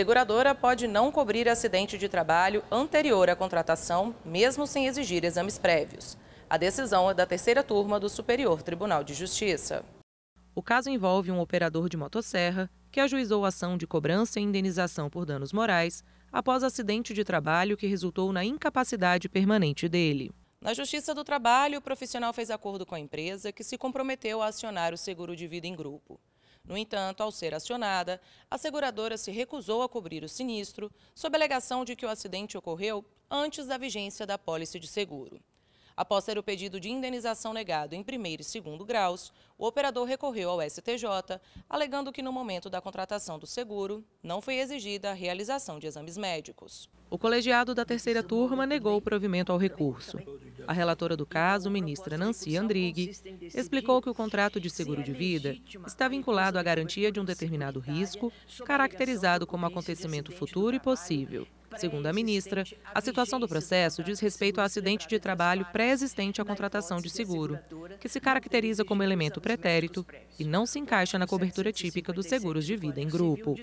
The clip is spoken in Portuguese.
Seguradora pode não cobrir acidente de trabalho anterior à contratação, mesmo sem exigir exames prévios. A decisão é da terceira turma do Superior Tribunal de Justiça. O caso envolve um operador de motosserra que ajuizou ação de cobrança e indenização por danos morais após acidente de trabalho que resultou na incapacidade permanente dele. Na Justiça do Trabalho, o profissional fez acordo com a empresa que se comprometeu a acionar o seguro de vida em grupo. No entanto, ao ser acionada, a seguradora se recusou a cobrir o sinistro, sob alegação de que o acidente ocorreu antes da vigência da pólice de seguro. Após ter o pedido de indenização negado em primeiro e segundo graus, o operador recorreu ao STJ, alegando que no momento da contratação do seguro não foi exigida a realização de exames médicos. O colegiado da terceira turma negou o provimento ao recurso. A relatora do caso, ministra Nancy Andrighi, explicou que o contrato de seguro de vida está vinculado à garantia de um determinado risco, caracterizado como acontecimento futuro e possível. Segundo a ministra, a situação do processo diz respeito a acidente de trabalho pré-existente à contratação de seguro, que se caracteriza como elemento pretérito e não se encaixa na cobertura típica dos seguros de vida em grupo.